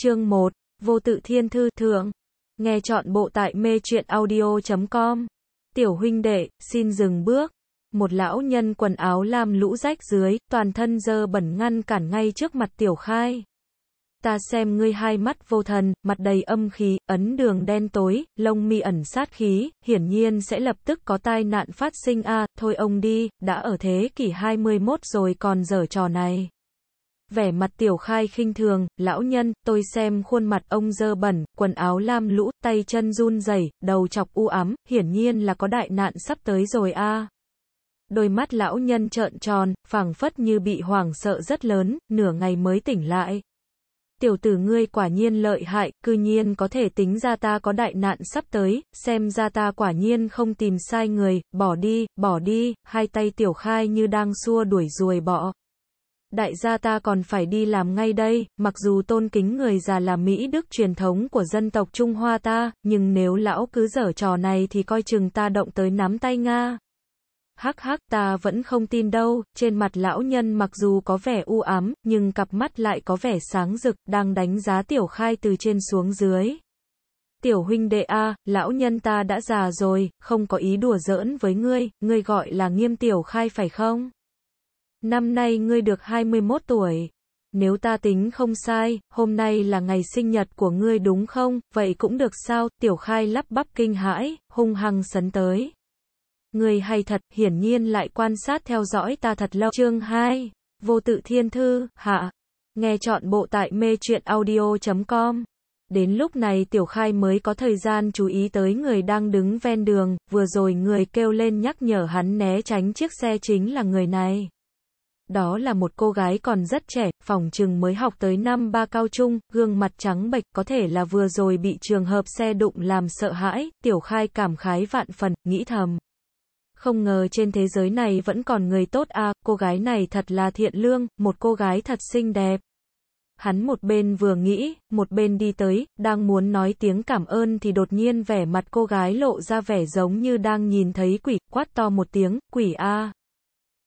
Chương 1. Vô tự thiên thư thượng. Nghe chọn bộ tại mê truyện audio.com. Tiểu huynh đệ, xin dừng bước. Một lão nhân quần áo lam lũ rách dưới, toàn thân dơ bẩn ngăn cản ngay trước mặt tiểu khai. Ta xem ngươi hai mắt vô thần, mặt đầy âm khí, ấn đường đen tối, lông mi ẩn sát khí, hiển nhiên sẽ lập tức có tai nạn phát sinh a, à, thôi ông đi, đã ở thế kỷ 21 rồi còn dở trò này. Vẻ mặt tiểu khai khinh thường, lão nhân, tôi xem khuôn mặt ông dơ bẩn, quần áo lam lũ, tay chân run rẩy, đầu chọc u ám, hiển nhiên là có đại nạn sắp tới rồi a. Đôi mắt lão nhân trợn tròn, phảng phất như bị hoảng sợ rất lớn, nửa ngày mới tỉnh lại. Tiểu tử ngươi quả nhiên lợi hại, cư nhiên có thể tính ra ta có đại nạn sắp tới, xem ra ta quả nhiên không tìm sai người, bỏ đi, bỏ đi, hai tay tiểu khai như đang xua đuổi ruồi bọ đại gia ta còn phải đi làm ngay đây, mặc dù tôn kính người già là Mỹ Đức truyền thống của dân tộc Trung Hoa ta, nhưng nếu lão cứ dở trò này thì coi chừng ta động tới nắm tay Nga. Hắc hắc ta vẫn không tin đâu, trên mặt lão nhân mặc dù có vẻ u ám, nhưng cặp mắt lại có vẻ sáng rực, đang đánh giá tiểu khai từ trên xuống dưới. Tiểu huynh đệ A, lão nhân ta đã già rồi, không có ý đùa giỡn với ngươi, ngươi gọi là nghiêm tiểu khai phải không? Năm nay ngươi được 21 tuổi. Nếu ta tính không sai, hôm nay là ngày sinh nhật của ngươi đúng không? Vậy cũng được sao? Tiểu Khai lắp bắp kinh hãi, hung hăng sấn tới. Ngươi hay thật, hiển nhiên lại quan sát theo dõi ta thật lâu. Chương 2. Vô tự thiên thư, hạ. Nghe chọn bộ tại mê truyện audio.com. Đến lúc này Tiểu Khai mới có thời gian chú ý tới người đang đứng ven đường, vừa rồi người kêu lên nhắc nhở hắn né tránh chiếc xe chính là người này. Đó là một cô gái còn rất trẻ, phòng trường mới học tới năm ba cao trung, gương mặt trắng bệch, có thể là vừa rồi bị trường hợp xe đụng làm sợ hãi, tiểu khai cảm khái vạn phần, nghĩ thầm. Không ngờ trên thế giới này vẫn còn người tốt à, cô gái này thật là thiện lương, một cô gái thật xinh đẹp. Hắn một bên vừa nghĩ, một bên đi tới, đang muốn nói tiếng cảm ơn thì đột nhiên vẻ mặt cô gái lộ ra vẻ giống như đang nhìn thấy quỷ, quát to một tiếng, quỷ a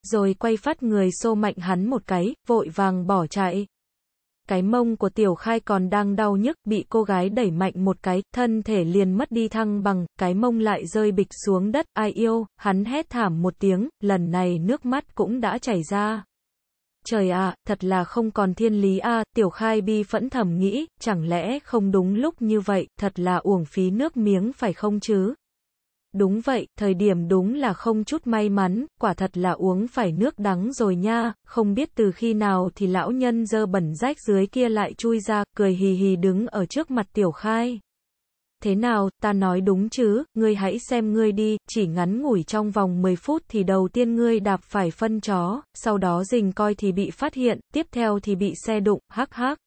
rồi quay phát người xô mạnh hắn một cái, vội vàng bỏ chạy. Cái mông của tiểu khai còn đang đau nhức, bị cô gái đẩy mạnh một cái, thân thể liền mất đi thăng bằng, cái mông lại rơi bịch xuống đất, ai yêu, hắn hét thảm một tiếng, lần này nước mắt cũng đã chảy ra. Trời ạ, thật là không còn thiên lý a tiểu khai bi phẫn thầm nghĩ, chẳng lẽ không đúng lúc như vậy, thật là uổng phí nước miếng phải không chứ? Đúng vậy, thời điểm đúng là không chút may mắn, quả thật là uống phải nước đắng rồi nha, không biết từ khi nào thì lão nhân dơ bẩn rách dưới kia lại chui ra, cười hì hì đứng ở trước mặt tiểu khai. Thế nào, ta nói đúng chứ, ngươi hãy xem ngươi đi, chỉ ngắn ngủi trong vòng 10 phút thì đầu tiên ngươi đạp phải phân chó, sau đó rình coi thì bị phát hiện, tiếp theo thì bị xe đụng, hắc hắc.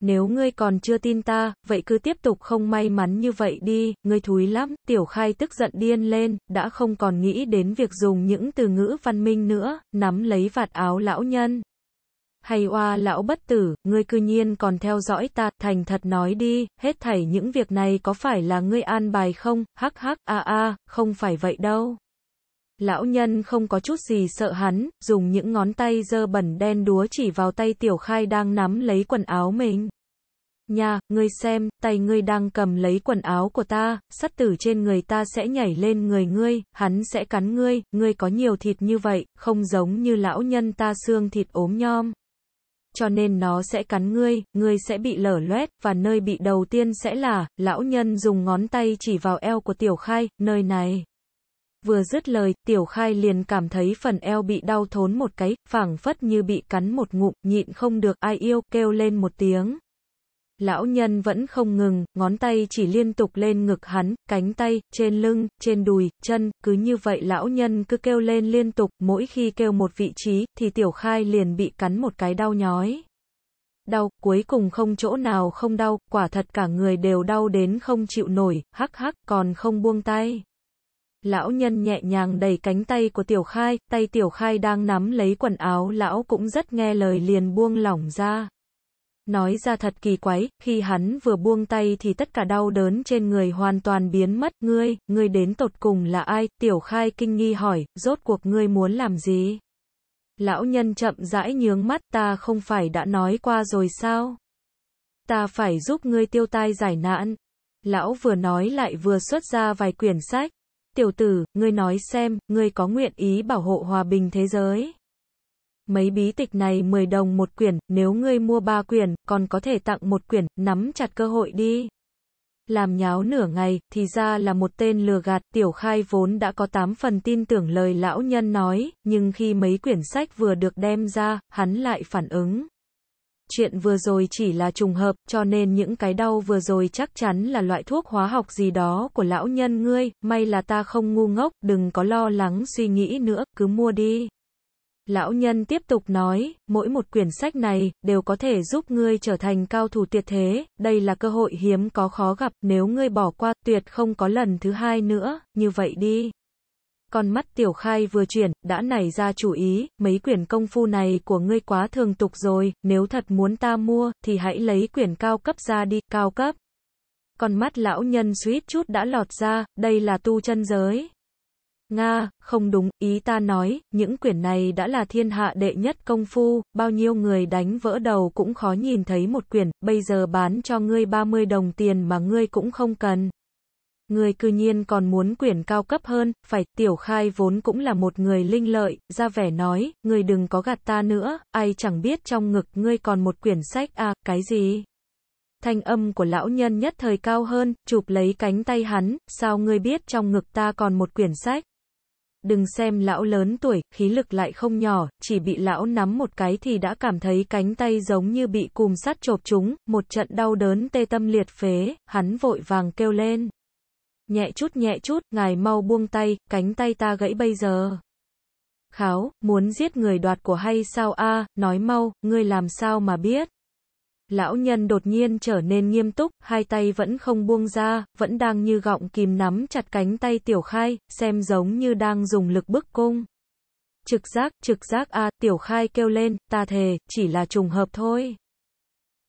Nếu ngươi còn chưa tin ta, vậy cứ tiếp tục không may mắn như vậy đi, ngươi thúi lắm, tiểu khai tức giận điên lên, đã không còn nghĩ đến việc dùng những từ ngữ văn minh nữa, nắm lấy vạt áo lão nhân. Hay oa lão bất tử, ngươi cư nhiên còn theo dõi ta, thành thật nói đi, hết thảy những việc này có phải là ngươi an bài không, hắc hắc, a a, không phải vậy đâu. Lão nhân không có chút gì sợ hắn, dùng những ngón tay dơ bẩn đen đúa chỉ vào tay tiểu khai đang nắm lấy quần áo mình. Nha, ngươi xem, tay ngươi đang cầm lấy quần áo của ta, sắt tử trên người ta sẽ nhảy lên người ngươi, hắn sẽ cắn ngươi, ngươi có nhiều thịt như vậy, không giống như lão nhân ta xương thịt ốm nhom. Cho nên nó sẽ cắn ngươi, ngươi sẽ bị lở loét, và nơi bị đầu tiên sẽ là, lão nhân dùng ngón tay chỉ vào eo của tiểu khai, nơi này. Vừa dứt lời, Tiểu Khai liền cảm thấy phần eo bị đau thốn một cái, phảng phất như bị cắn một ngụm, nhịn không được ai yêu, kêu lên một tiếng. Lão nhân vẫn không ngừng, ngón tay chỉ liên tục lên ngực hắn, cánh tay, trên lưng, trên đùi, chân, cứ như vậy lão nhân cứ kêu lên liên tục, mỗi khi kêu một vị trí, thì Tiểu Khai liền bị cắn một cái đau nhói. Đau, cuối cùng không chỗ nào không đau, quả thật cả người đều đau đến không chịu nổi, hắc hắc, còn không buông tay lão nhân nhẹ nhàng đẩy cánh tay của tiểu khai, tay tiểu khai đang nắm lấy quần áo lão cũng rất nghe lời liền buông lỏng ra. Nói ra thật kỳ quái, khi hắn vừa buông tay thì tất cả đau đớn trên người hoàn toàn biến mất. Ngươi, ngươi đến tột cùng là ai? Tiểu khai kinh nghi hỏi, rốt cuộc ngươi muốn làm gì? Lão nhân chậm rãi nhướng mắt ta không phải đã nói qua rồi sao? Ta phải giúp ngươi tiêu tai giải nạn. Lão vừa nói lại vừa xuất ra vài quyển sách. Tiểu tử, ngươi nói xem, ngươi có nguyện ý bảo hộ hòa bình thế giới. Mấy bí tịch này 10 đồng một quyển, nếu ngươi mua 3 quyển, còn có thể tặng một quyển, nắm chặt cơ hội đi. Làm nháo nửa ngày, thì ra là một tên lừa gạt, tiểu khai vốn đã có 8 phần tin tưởng lời lão nhân nói, nhưng khi mấy quyển sách vừa được đem ra, hắn lại phản ứng chuyện vừa rồi chỉ là trùng hợp, cho nên những cái đau vừa rồi chắc chắn là loại thuốc hóa học gì đó của lão nhân ngươi, may là ta không ngu ngốc, đừng có lo lắng suy nghĩ nữa, cứ mua đi. Lão nhân tiếp tục nói, mỗi một quyển sách này, đều có thể giúp ngươi trở thành cao thủ tuyệt thế, đây là cơ hội hiếm có khó gặp, nếu ngươi bỏ qua, tuyệt không có lần thứ hai nữa, như vậy đi. Con mắt tiểu khai vừa chuyển, đã nảy ra chủ ý, mấy quyển công phu này của ngươi quá thường tục rồi, nếu thật muốn ta mua, thì hãy lấy quyển cao cấp ra đi, cao cấp. Con mắt lão nhân suýt chút đã lọt ra, đây là tu chân giới. Nga, không đúng, ý ta nói, những quyển này đã là thiên hạ đệ nhất công phu, bao nhiêu người đánh vỡ đầu cũng khó nhìn thấy một quyển, bây giờ bán cho ngươi 30 đồng tiền mà ngươi cũng không cần. Người cư nhiên còn muốn quyển cao cấp hơn, phải, tiểu khai vốn cũng là một người linh lợi, ra vẻ nói, người đừng có gạt ta nữa, ai chẳng biết trong ngực ngươi còn một quyển sách à, cái gì? Thanh âm của lão nhân nhất thời cao hơn, chụp lấy cánh tay hắn, sao ngươi biết trong ngực ta còn một quyển sách? Đừng xem lão lớn tuổi, khí lực lại không nhỏ, chỉ bị lão nắm một cái thì đã cảm thấy cánh tay giống như bị cùm sắt chộp chúng, một trận đau đớn tê tâm liệt phế, hắn vội vàng kêu lên. Nhẹ chút nhẹ chút, ngài mau buông tay, cánh tay ta gãy bây giờ. Kháo, muốn giết người đoạt của hay sao a nói mau, ngươi làm sao mà biết. Lão nhân đột nhiên trở nên nghiêm túc, hai tay vẫn không buông ra, vẫn đang như gọng kìm nắm chặt cánh tay tiểu khai, xem giống như đang dùng lực bức cung. Trực giác, trực giác a tiểu khai kêu lên, ta thề, chỉ là trùng hợp thôi.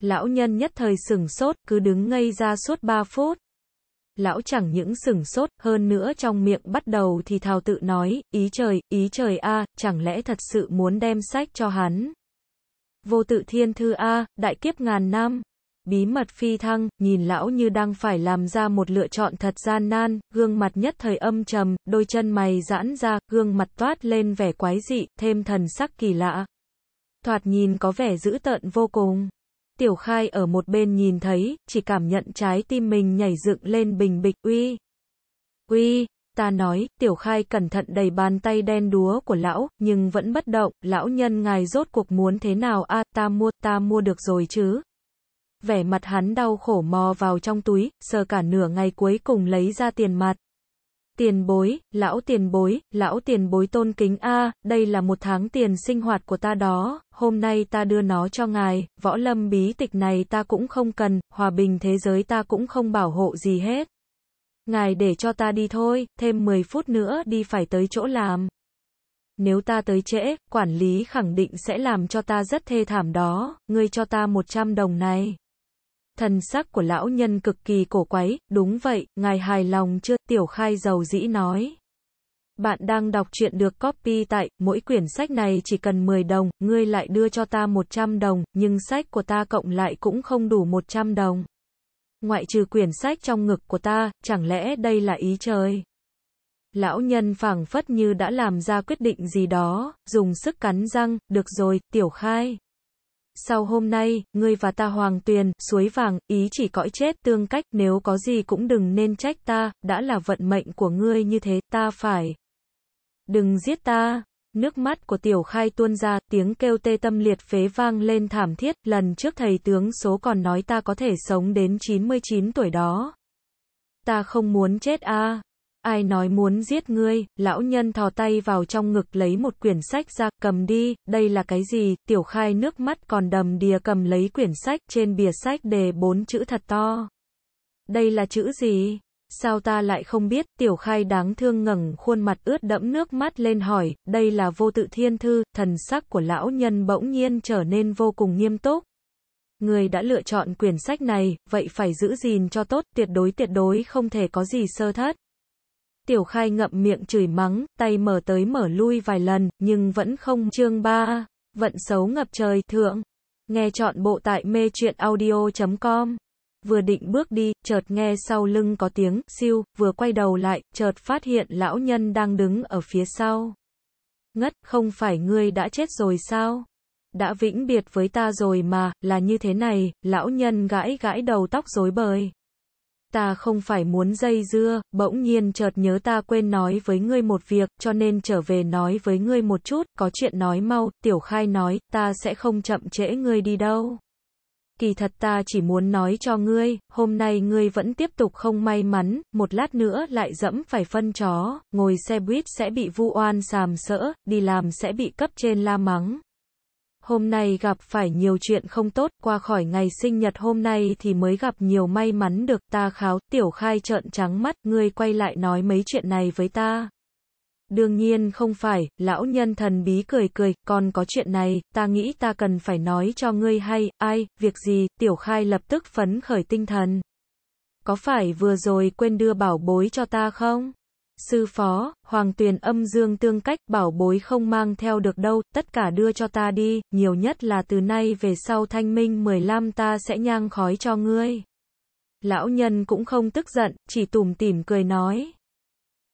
Lão nhân nhất thời sửng sốt, cứ đứng ngây ra suốt ba phút lão chẳng những sừng sốt, hơn nữa trong miệng bắt đầu thì thào tự nói, ý trời, ý trời a, chẳng lẽ thật sự muốn đem sách cho hắn. Vô tự thiên thư a, đại kiếp ngàn năm. Bí mật phi thăng, nhìn lão như đang phải làm ra một lựa chọn thật gian nan, gương mặt nhất thời âm trầm, đôi chân mày giãn ra, gương mặt toát lên vẻ quái dị, thêm thần sắc kỳ lạ. Thoạt nhìn có vẻ dữ tợn vô cùng. Tiểu Khai ở một bên nhìn thấy, chỉ cảm nhận trái tim mình nhảy dựng lên bình bịch, uy. Uy, ta nói, Tiểu Khai cẩn thận đầy bàn tay đen đúa của lão, nhưng vẫn bất động, lão nhân ngài rốt cuộc muốn thế nào a à, ta mua, ta mua được rồi chứ. Vẻ mặt hắn đau khổ mò vào trong túi, sờ cả nửa ngày cuối cùng lấy ra tiền mặt. Tiền bối, lão tiền bối, lão tiền bối tôn kính A, đây là một tháng tiền sinh hoạt của ta đó, hôm nay ta đưa nó cho ngài, võ lâm bí tịch này ta cũng không cần, hòa bình thế giới ta cũng không bảo hộ gì hết. Ngài để cho ta đi thôi, thêm 10 phút nữa đi phải tới chỗ làm. Nếu ta tới trễ, quản lý khẳng định sẽ làm cho ta rất thê thảm đó, ngươi cho ta 100 đồng này. Thần sắc của lão nhân cực kỳ cổ quái, đúng vậy, ngài hài lòng chưa, tiểu khai giàu dĩ nói. Bạn đang đọc truyện được copy tại, mỗi quyển sách này chỉ cần 10 đồng, ngươi lại đưa cho ta 100 đồng, nhưng sách của ta cộng lại cũng không đủ 100 đồng. Ngoại trừ quyển sách trong ngực của ta, chẳng lẽ đây là ý trời? Lão nhân phảng phất như đã làm ra quyết định gì đó, dùng sức cắn răng, được rồi, tiểu khai sau hôm nay, ngươi và ta hoàng tuyền, suối vàng, ý chỉ cõi chết, tương cách, nếu có gì cũng đừng nên trách ta, đã là vận mệnh của ngươi như thế, ta phải. Đừng giết ta. Nước mắt của tiểu khai tuôn ra, tiếng kêu tê tâm liệt phế vang lên thảm thiết, lần trước thầy tướng số còn nói ta có thể sống đến 99 tuổi đó. Ta không muốn chết a à. Ai nói muốn giết ngươi, lão nhân thò tay vào trong ngực lấy một quyển sách ra, cầm đi, đây là cái gì, tiểu khai nước mắt còn đầm đìa cầm lấy quyển sách, trên bìa sách đề bốn chữ thật to. Đây là chữ gì? Sao ta lại không biết, tiểu khai đáng thương ngẩng khuôn mặt ướt đẫm nước mắt lên hỏi, đây là vô tự thiên thư, thần sắc của lão nhân bỗng nhiên trở nên vô cùng nghiêm túc. Người đã lựa chọn quyển sách này, vậy phải giữ gìn cho tốt, tuyệt đối tuyệt đối không thể có gì sơ thất. Tiểu Khai ngậm miệng chửi mắng, tay mở tới mở lui vài lần, nhưng vẫn không chương ba. Vận xấu ngập trời thượng. Nghe chọn bộ tại mê truyện audio.com. Vừa định bước đi, chợt nghe sau lưng có tiếng, siêu, vừa quay đầu lại, chợt phát hiện lão nhân đang đứng ở phía sau. Ngất, không phải ngươi đã chết rồi sao? Đã vĩnh biệt với ta rồi mà, là như thế này, lão nhân gãi gãi đầu tóc rối bời ta không phải muốn dây dưa, bỗng nhiên chợt nhớ ta quên nói với ngươi một việc, cho nên trở về nói với ngươi một chút, có chuyện nói mau, tiểu khai nói, ta sẽ không chậm trễ ngươi đi đâu. Kỳ thật ta chỉ muốn nói cho ngươi, hôm nay ngươi vẫn tiếp tục không may mắn, một lát nữa lại dẫm phải phân chó, ngồi xe buýt sẽ bị vu oan sàm sỡ, đi làm sẽ bị cấp trên la mắng, Hôm nay gặp phải nhiều chuyện không tốt, qua khỏi ngày sinh nhật hôm nay thì mới gặp nhiều may mắn được, ta kháo, tiểu khai trợn trắng mắt, ngươi quay lại nói mấy chuyện này với ta. Đương nhiên không phải, lão nhân thần bí cười cười, còn có chuyện này, ta nghĩ ta cần phải nói cho ngươi hay, ai, việc gì, tiểu khai lập tức phấn khởi tinh thần. Có phải vừa rồi quên đưa bảo bối cho ta không? sư phó, hoàng tuyền âm dương tương cách, bảo bối không mang theo được đâu, tất cả đưa cho ta đi, nhiều nhất là từ nay về sau thanh minh 15 ta sẽ nhang khói cho ngươi. Lão nhân cũng không tức giận, chỉ tủm tỉm cười nói.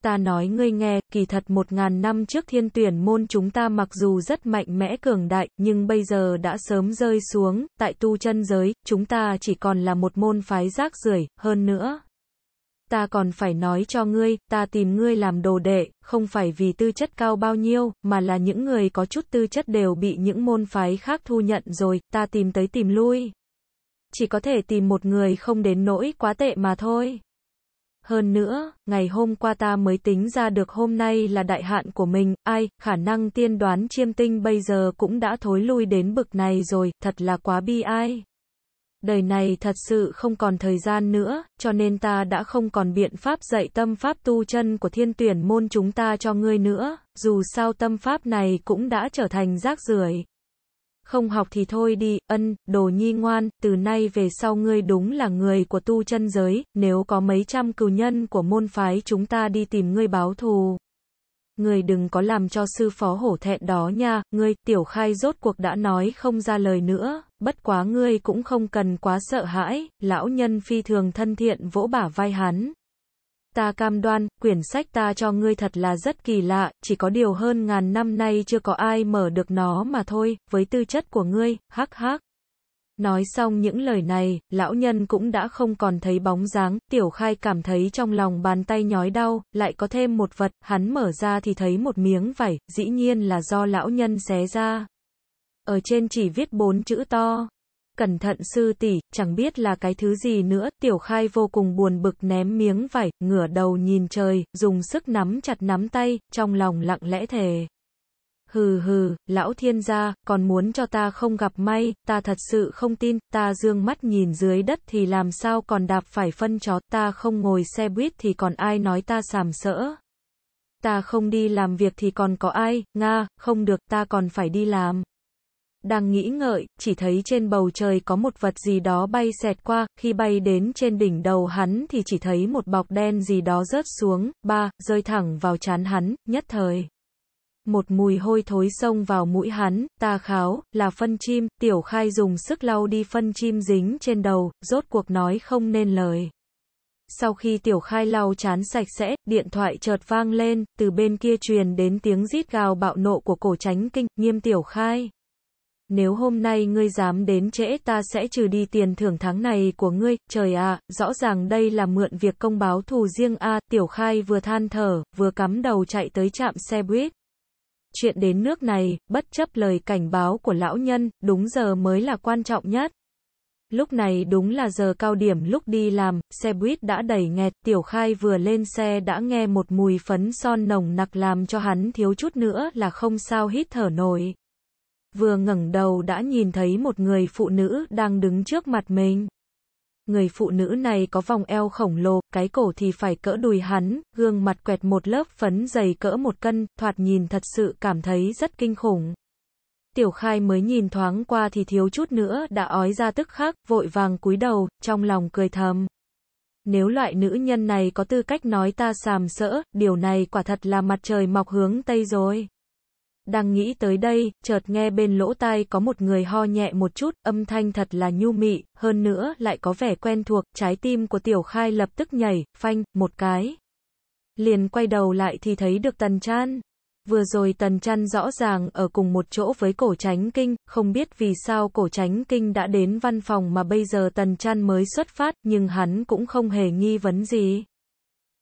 Ta nói ngươi nghe, kỳ thật một ngàn năm trước thiên tuyển môn chúng ta mặc dù rất mạnh mẽ cường đại, nhưng bây giờ đã sớm rơi xuống, tại tu chân giới, chúng ta chỉ còn là một môn phái rác rưởi hơn nữa ta còn phải nói cho ngươi, ta tìm ngươi làm đồ đệ, không phải vì tư chất cao bao nhiêu, mà là những người có chút tư chất đều bị những môn phái khác thu nhận rồi, ta tìm tới tìm lui. Chỉ có thể tìm một người không đến nỗi quá tệ mà thôi. Hơn nữa, ngày hôm qua ta mới tính ra được hôm nay là đại hạn của mình, ai, khả năng tiên đoán chiêm tinh bây giờ cũng đã thối lui đến bực này rồi, thật là quá bi ai đời này thật sự không còn thời gian nữa, cho nên ta đã không còn biện pháp dạy tâm pháp tu chân của thiên tuyển môn chúng ta cho ngươi nữa, dù sao tâm pháp này cũng đã trở thành rác rưởi. Không học thì thôi đi, ân, đồ nhi ngoan, từ nay về sau ngươi đúng là người của tu chân giới, nếu có mấy trăm cừu nhân của môn phái chúng ta đi tìm ngươi báo thù. Ngươi đừng có làm cho sư phó hổ thẹn đó nha, ngươi, tiểu khai rốt cuộc đã nói không ra lời nữa bất quá ngươi cũng không cần quá sợ hãi, lão nhân phi thường thân thiện vỗ bả vai hắn. Ta cam đoan, quyển sách ta cho ngươi thật là rất kỳ lạ, chỉ có điều hơn ngàn năm nay chưa có ai mở được nó mà thôi, với tư chất của ngươi, hắc hắc. Nói xong những lời này, lão nhân cũng đã không còn thấy bóng dáng, tiểu khai cảm thấy trong lòng bàn tay nhói đau, lại có thêm một vật, hắn mở ra thì thấy một miếng vải, dĩ nhiên là do lão nhân xé ra ở trên chỉ viết bốn chữ to. Cẩn thận sư tỷ, chẳng biết là cái thứ gì nữa, tiểu khai vô cùng buồn bực ném miếng vải, ngửa đầu nhìn trời, dùng sức nắm chặt nắm tay, trong lòng lặng lẽ thề. Hừ hừ, lão thiên gia, còn muốn cho ta không gặp may, ta thật sự không tin, ta dương mắt nhìn dưới đất thì làm sao còn đạp phải phân chó, ta không ngồi xe buýt thì còn ai nói ta sàm sỡ. Ta không đi làm việc thì còn có ai, Nga, không được, ta còn phải đi làm. Đang nghĩ ngợi, chỉ thấy trên bầu trời có một vật gì đó bay xẹt qua, khi bay đến trên đỉnh đầu hắn thì chỉ thấy một bọc đen gì đó rớt xuống, ba, rơi thẳng vào chán hắn, nhất thời. Một mùi hôi thối xông vào mũi hắn, ta kháo, là phân chim, tiểu khai dùng sức lau đi phân chim dính trên đầu, rốt cuộc nói không nên lời. Sau khi tiểu khai lau chán sạch sẽ, điện thoại chợt vang lên, từ bên kia truyền đến tiếng rít gào bạo nộ của cổ tránh kinh, nghiêm tiểu khai nếu hôm nay ngươi dám đến trễ ta sẽ trừ đi tiền thưởng tháng này của ngươi, trời ạ, à, rõ ràng đây là mượn việc công báo thù riêng a tiểu khai vừa than thở, vừa cắm đầu chạy tới trạm xe buýt. Chuyện đến nước này, bất chấp lời cảnh báo của lão nhân, đúng giờ mới là quan trọng nhất. Lúc này đúng là giờ cao điểm lúc đi làm, xe buýt đã đẩy nghẹt, tiểu khai vừa lên xe đã nghe một mùi phấn son nồng nặc làm cho hắn thiếu chút nữa là không sao hít thở nổi vừa ngẩng đầu đã nhìn thấy một người phụ nữ đang đứng trước mặt mình. Người phụ nữ này có vòng eo khổng lồ, cái cổ thì phải cỡ đùi hắn, gương mặt quẹt một lớp phấn dày cỡ một cân, thoạt nhìn thật sự cảm thấy rất kinh khủng. Tiểu khai mới nhìn thoáng qua thì thiếu chút nữa đã ói ra tức khắc, vội vàng cúi đầu, trong lòng cười thầm. Nếu loại nữ nhân này có tư cách nói ta sàm sỡ, điều này quả thật là mặt trời mọc hướng Tây rồi. Đang nghĩ tới đây, chợt nghe bên lỗ tai có một người ho nhẹ một chút, âm thanh thật là nhu mị, hơn nữa lại có vẻ quen thuộc, trái tim của Tiểu Khai lập tức nhảy, phanh, một cái. Liền quay đầu lại thì thấy được Tần Chan. Vừa rồi Tần Chan rõ ràng ở cùng một chỗ với cổ tránh kinh, không biết vì sao cổ tránh kinh đã đến văn phòng mà bây giờ Tần Chan mới xuất phát, nhưng hắn cũng không hề nghi vấn gì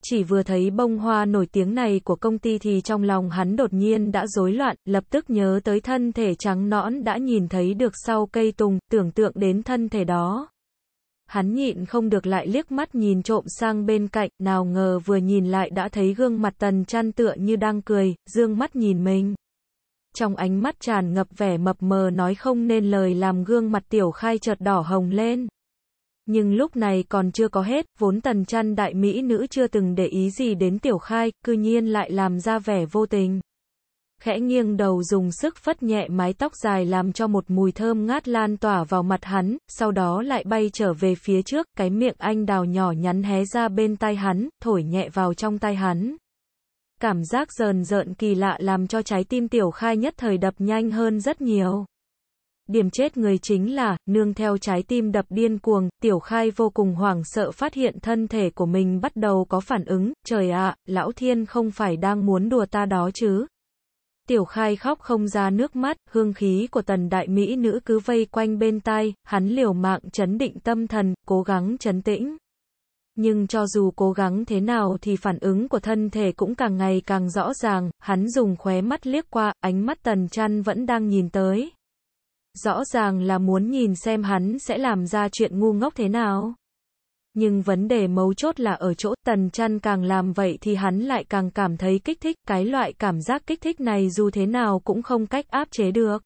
chỉ vừa thấy bông hoa nổi tiếng này của công ty thì trong lòng hắn đột nhiên đã rối loạn, lập tức nhớ tới thân thể trắng nõn đã nhìn thấy được sau cây tùng, tưởng tượng đến thân thể đó. Hắn nhịn không được lại liếc mắt nhìn trộm sang bên cạnh, nào ngờ vừa nhìn lại đã thấy gương mặt tần chăn tựa như đang cười, dương mắt nhìn mình. Trong ánh mắt tràn ngập vẻ mập mờ nói không nên lời làm gương mặt tiểu khai chợt đỏ hồng lên. Nhưng lúc này còn chưa có hết, vốn tần chăn đại mỹ nữ chưa từng để ý gì đến tiểu khai, cư nhiên lại làm ra vẻ vô tình. Khẽ nghiêng đầu dùng sức phất nhẹ mái tóc dài làm cho một mùi thơm ngát lan tỏa vào mặt hắn, sau đó lại bay trở về phía trước, cái miệng anh đào nhỏ nhắn hé ra bên tai hắn, thổi nhẹ vào trong tai hắn. Cảm giác rờn rợn kỳ lạ làm cho trái tim tiểu khai nhất thời đập nhanh hơn rất nhiều. Điểm chết người chính là, nương theo trái tim đập điên cuồng, tiểu khai vô cùng hoảng sợ phát hiện thân thể của mình bắt đầu có phản ứng, trời ạ, lão thiên không phải đang muốn đùa ta đó chứ. Tiểu khai khóc không ra nước mắt, hương khí của tần đại mỹ nữ cứ vây quanh bên tai, hắn liều mạng chấn định tâm thần, cố gắng chấn tĩnh. Nhưng cho dù cố gắng thế nào thì phản ứng của thân thể cũng càng ngày càng rõ ràng, hắn dùng khóe mắt liếc qua, ánh mắt tần chăn vẫn đang nhìn tới. Rõ ràng là muốn nhìn xem hắn sẽ làm ra chuyện ngu ngốc thế nào. Nhưng vấn đề mấu chốt là ở chỗ tần chăn càng làm vậy thì hắn lại càng cảm thấy kích thích, cái loại cảm giác kích thích này dù thế nào cũng không cách áp chế được.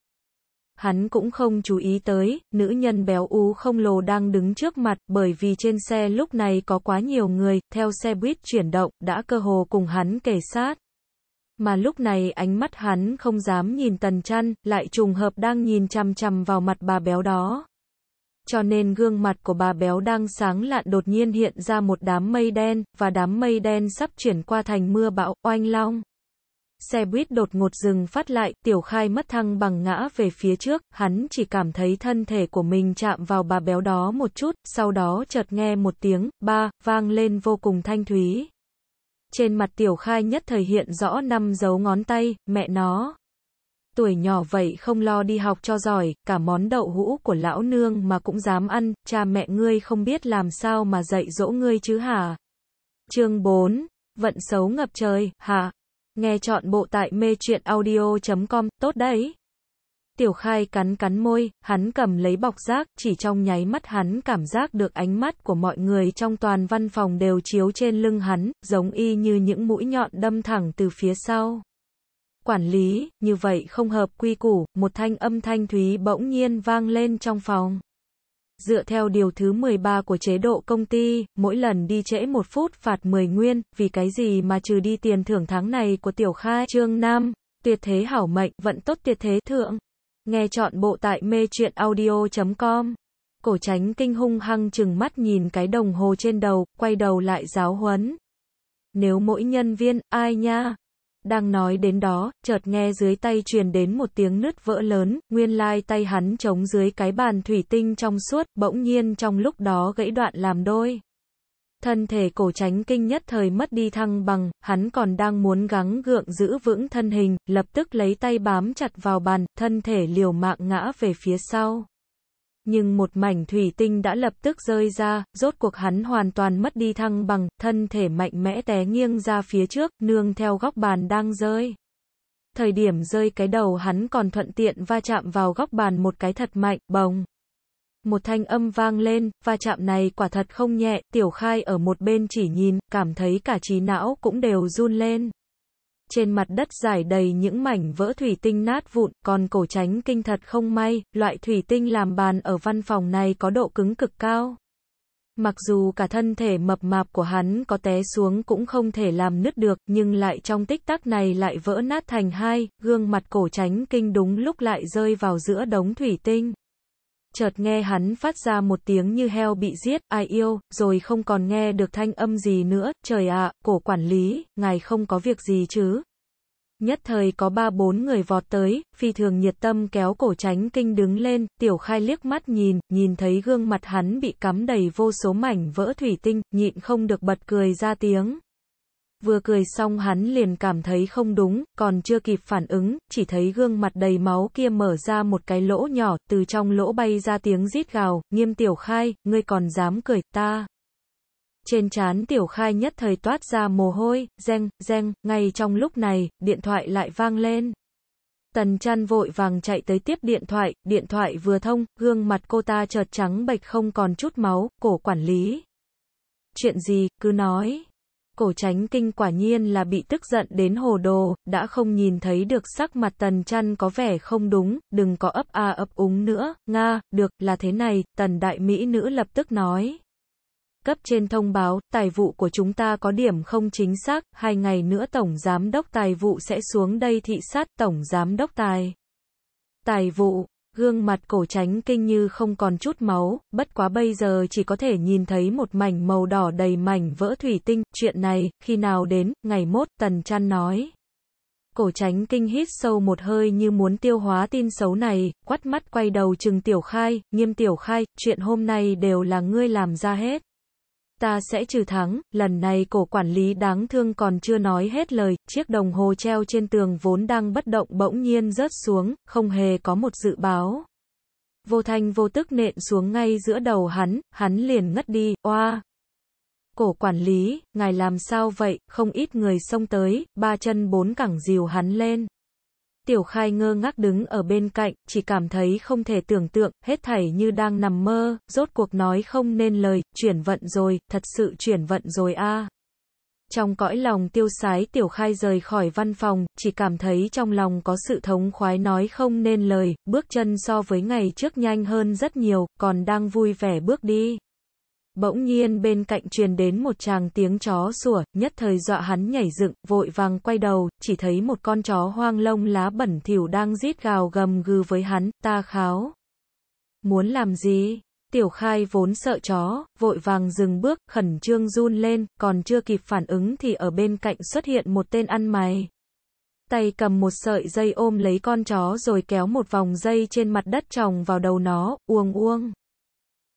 Hắn cũng không chú ý tới, nữ nhân béo ú không lồ đang đứng trước mặt, bởi vì trên xe lúc này có quá nhiều người, theo xe buýt chuyển động, đã cơ hồ cùng hắn kể sát. Mà lúc này ánh mắt hắn không dám nhìn tần chăn, lại trùng hợp đang nhìn chằm chằm vào mặt bà béo đó. Cho nên gương mặt của bà béo đang sáng lạn đột nhiên hiện ra một đám mây đen, và đám mây đen sắp chuyển qua thành mưa bão, oanh long. Xe buýt đột ngột dừng phát lại, tiểu khai mất thăng bằng ngã về phía trước, hắn chỉ cảm thấy thân thể của mình chạm vào bà béo đó một chút, sau đó chợt nghe một tiếng, ba, vang lên vô cùng thanh thúy. Trên mặt tiểu khai nhất thời hiện rõ năm dấu ngón tay, mẹ nó. Tuổi nhỏ vậy không lo đi học cho giỏi, cả món đậu hũ của lão nương mà cũng dám ăn, cha mẹ ngươi không biết làm sao mà dạy dỗ ngươi chứ hả? Chương 4. Vận xấu ngập trời, hả? Nghe chọn bộ tại mê chuyện audio.com, tốt đấy. Tiểu Khai cắn cắn môi, hắn cầm lấy bọc rác, chỉ trong nháy mắt hắn cảm giác được ánh mắt của mọi người trong toàn văn phòng đều chiếu trên lưng hắn, giống y như những mũi nhọn đâm thẳng từ phía sau. Quản lý, như vậy không hợp quy củ, một thanh âm thanh thúy bỗng nhiên vang lên trong phòng. Dựa theo điều thứ 13 của chế độ công ty, mỗi lần đi trễ một phút phạt 10 nguyên, vì cái gì mà trừ đi tiền thưởng tháng này của Tiểu Khai Trương Nam, tuyệt thế hảo mệnh, vận tốt tuyệt thế thượng. Nghe chọn bộ tại mê truyện audio.com. Cổ tránh kinh hung hăng chừng mắt nhìn cái đồng hồ trên đầu, quay đầu lại giáo huấn. Nếu mỗi nhân viên, ai nha? Đang nói đến đó, chợt nghe dưới tay truyền đến một tiếng nứt vỡ lớn, nguyên lai tay hắn chống dưới cái bàn thủy tinh trong suốt, bỗng nhiên trong lúc đó gãy đoạn làm đôi thân thể cổ tránh kinh nhất thời mất đi thăng bằng, hắn còn đang muốn gắng gượng giữ vững thân hình, lập tức lấy tay bám chặt vào bàn, thân thể liều mạng ngã về phía sau. Nhưng một mảnh thủy tinh đã lập tức rơi ra, rốt cuộc hắn hoàn toàn mất đi thăng bằng, thân thể mạnh mẽ té nghiêng ra phía trước, nương theo góc bàn đang rơi. Thời điểm rơi cái đầu hắn còn thuận tiện va chạm vào góc bàn một cái thật mạnh, bồng một thanh âm vang lên, và chạm này quả thật không nhẹ, tiểu khai ở một bên chỉ nhìn, cảm thấy cả trí não cũng đều run lên. Trên mặt đất dài đầy những mảnh vỡ thủy tinh nát vụn, còn cổ tránh kinh thật không may, loại thủy tinh làm bàn ở văn phòng này có độ cứng cực cao. Mặc dù cả thân thể mập mạp của hắn có té xuống cũng không thể làm nứt được, nhưng lại trong tích tắc này lại vỡ nát thành hai, gương mặt cổ tránh kinh đúng lúc lại rơi vào giữa đống thủy tinh chợt nghe hắn phát ra một tiếng như heo bị giết, ai yêu, rồi không còn nghe được thanh âm gì nữa, trời ạ, cổ quản lý, ngài không có việc gì chứ. Nhất thời có ba bốn người vọt tới, phi thường nhiệt tâm kéo cổ tránh kinh đứng lên, tiểu khai liếc mắt nhìn, nhìn thấy gương mặt hắn bị cắm đầy vô số mảnh vỡ thủy tinh, nhịn không được bật cười ra tiếng, Vừa cười xong hắn liền cảm thấy không đúng, còn chưa kịp phản ứng, chỉ thấy gương mặt đầy máu kia mở ra một cái lỗ nhỏ, từ trong lỗ bay ra tiếng rít gào, nghiêm tiểu khai, ngươi còn dám cười, ta. Trên chán tiểu khai nhất thời toát ra mồ hôi, reng, reng, ngay trong lúc này, điện thoại lại vang lên. Tần chăn vội vàng chạy tới tiếp điện thoại, điện thoại vừa thông, gương mặt cô ta chợt trắng bệch không còn chút máu, cổ quản lý. Chuyện gì, cứ nói cổ tránh kinh quả nhiên là bị tức giận đến hồ đồ, đã không nhìn thấy được sắc mặt tần chăn có vẻ không đúng, đừng có ấp a ấp úng nữa, Nga, được, là thế này, tần đại mỹ nữ lập tức nói. Cấp trên thông báo, tài vụ của chúng ta có điểm không chính xác, hai ngày nữa Tổng Giám đốc Tài vụ sẽ xuống đây thị sát Tổng Giám đốc Tài. Tài vụ gương mặt cổ tránh kinh như không còn chút máu, bất quá bây giờ chỉ có thể nhìn thấy một mảnh màu đỏ đầy mảnh vỡ thủy tinh, chuyện này, khi nào đến, ngày mốt, tần chăn nói. Cổ tránh kinh hít sâu một hơi như muốn tiêu hóa tin xấu này, quắt mắt quay đầu chừng tiểu khai, nghiêm tiểu khai, chuyện hôm nay đều là ngươi làm ra hết ta sẽ trừ thắng, lần này cổ quản lý đáng thương còn chưa nói hết lời, chiếc đồng hồ treo trên tường vốn đang bất động bỗng nhiên rớt xuống, không hề có một dự báo. Vô thanh vô tức nện xuống ngay giữa đầu hắn, hắn liền ngất đi, oa. Cổ quản lý, ngài làm sao vậy, không ít người xông tới, ba chân bốn cẳng dìu hắn lên. Tiểu Khai ngơ ngác đứng ở bên cạnh, chỉ cảm thấy không thể tưởng tượng, hết thảy như đang nằm mơ, rốt cuộc nói không nên lời, chuyển vận rồi, thật sự chuyển vận rồi a. À. Trong cõi lòng tiêu sái Tiểu Khai rời khỏi văn phòng, chỉ cảm thấy trong lòng có sự thống khoái nói không nên lời, bước chân so với ngày trước nhanh hơn rất nhiều, còn đang vui vẻ bước đi. Bỗng nhiên bên cạnh truyền đến một tràng tiếng chó sủa, nhất thời dọa hắn nhảy dựng, vội vàng quay đầu, chỉ thấy một con chó hoang lông lá bẩn thỉu đang rít gào gầm gừ với hắn, ta kháo. Muốn làm gì? Tiểu khai vốn sợ chó, vội vàng dừng bước, khẩn trương run lên, còn chưa kịp phản ứng thì ở bên cạnh xuất hiện một tên ăn mày. Tay cầm một sợi dây ôm lấy con chó rồi kéo một vòng dây trên mặt đất tròng vào đầu nó, uông uông.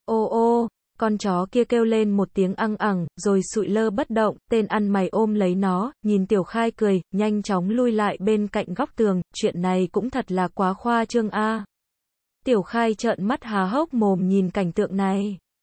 Ô ô, con chó kia kêu lên một tiếng ăng ẳng, rồi sụi lơ bất động, tên ăn mày ôm lấy nó, nhìn Tiểu Khai cười, nhanh chóng lui lại bên cạnh góc tường, chuyện này cũng thật là quá khoa trương a. Tiểu Khai trợn mắt há hốc mồm nhìn cảnh tượng này.